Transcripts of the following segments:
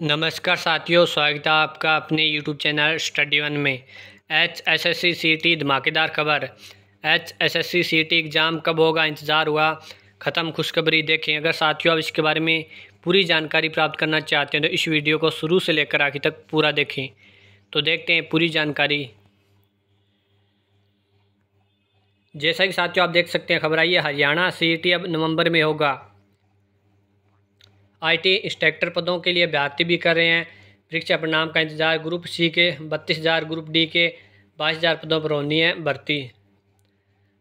नमस्कार साथियों स्वागत है आपका अपने यूट्यूब चैनल स्टडी वन में H S S C C T धमाकेदार खबर H S S C C T exam कब होगा इंतज़ार हुआ ख़त्म खुशखबरी देखें अगर साथियों आप इसके बारे में पूरी जानकारी प्राप्त करना चाहते हैं तो इस वीडियो को शुरू से लेकर आखिर तक पूरा देखें तो देखते हैं पूरी जानकारी जैसा कि साथियों आप देख सकते हैं खबर आई है हरियाणा सी अब नवंबर में होगा आईटी इंस्ट्रक्टर पदों के लिए अभ्यर्थी भी कर रहे हैं परीक्षा परिणाम का इंतजार ग्रुप सी के बत्तीस हज़ार ग्रुप डी के बाईस हज़ार पदों पर होनी है भर्ती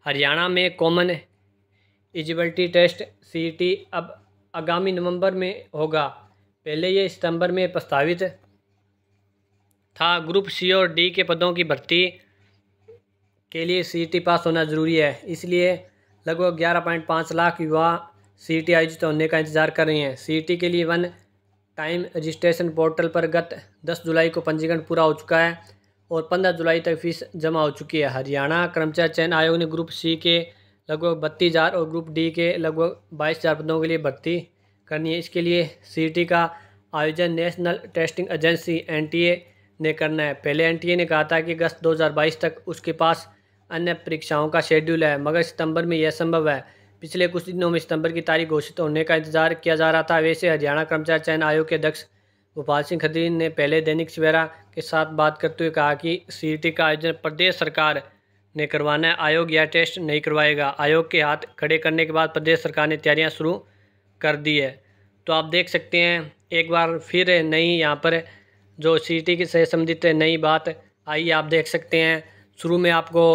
हरियाणा में कॉमन एलिजिबिलिटी टेस्ट सी अब आगामी नवंबर में होगा पहले ये सितंबर में प्रस्तावित था ग्रुप सी और डी के पदों की भर्ती के लिए सी पास होना ज़रूरी है इसलिए लगभग ग्यारह पॉइंट पाँच लाख युवा टी आयोजित तो होने का इंतजार कर रही हैं टी के लिए वन टाइम रजिस्ट्रेशन पोर्टल पर गत 10 जुलाई को पंजीकरण पूरा हो चुका है और 15 जुलाई तक फीस जमा हो चुकी है हरियाणा कर्मचारी चयन आयोग ने ग्रुप सी के लगभग बत्तीस हज़ार और ग्रुप डी के लगभग बाईस हज़ार पदों के लिए भर्ती करनी है इसके लिए टी का आयोजन नेशनल टेस्टिंग एजेंसी ए ने करना है पहले ए ने कहा था कि अगस्त 2022 तक उसके पास अन्य परीक्षाओं का शेड्यूल है मगर सितंबर में यह संभव है पिछले कुछ दिनों में सितंबर की तारीख घोषित होने का इंतजार किया जा रहा था वैसे हरियाणा कर्मचारी चयन आयोग के अध्यक्ष गोपाल सिंह खदीन ने पहले दैनिक सवेरा के साथ बात करते हुए कहा कि सी का आयोजन प्रदेश सरकार ने करवाना है आयोग यह टेस्ट नहीं करवाएगा आयोग के हाथ खड़े करने के बाद प्रदेश सरकार ने तैयारियां शुरू कर दी है तो आप देख सकते हैं एक बार फिर नई यहाँ पर जो सी के से संबंधित नई बात आई आप देख सकते हैं शुरू में आपको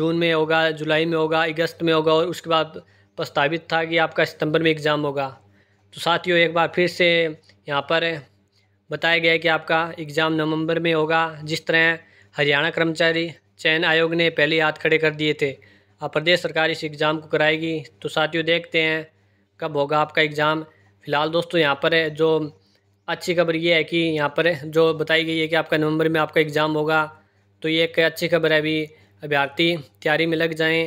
जून में होगा जुलाई में होगा अगस्त में होगा और उसके बाद प्रस्तावित था कि आपका सितंबर में एग्ज़ाम होगा तो साथियों एक बार फिर से यहाँ पर बताया गया है कि आपका एग्ज़ाम नवंबर में होगा जिस तरह हरियाणा कर्मचारी चयन आयोग ने पहले हाथ खड़े कर दिए थे अब प्रदेश सरकार इस एग्ज़ाम को कराएगी तो साथियों देखते हैं कब होगा आपका एग्ज़ाम फ़िलहाल दोस्तों यहाँ पर जो अच्छी खबर ये है कि यहाँ पर जो बताई गई है कि आपका नवंबर में आपका एग्ज़ाम होगा तो ये एक अच्छी खबर है अभी अभ्यर्थी तैयारी में लग जाएँ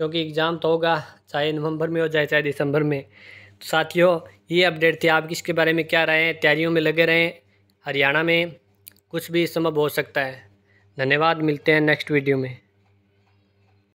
क्योंकि एग्ज़ाम तो होगा चाहे नवंबर में हो जाए चाहे दिसंबर में तो साथियों ये अपडेट थी आप किसके बारे में क्या रहें तैयारियों में लगे रहें हरियाणा में कुछ भी संभव हो सकता है धन्यवाद मिलते हैं नेक्स्ट वीडियो में